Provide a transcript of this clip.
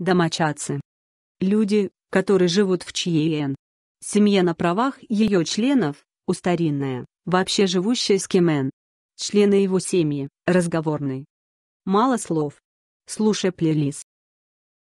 Домочадцы. Люди, которые живут в чьей Семья на правах ее членов, Устаринная. вообще живущая с кемен. Члены его семьи, разговорный. Мало слов. Слушай плейлист.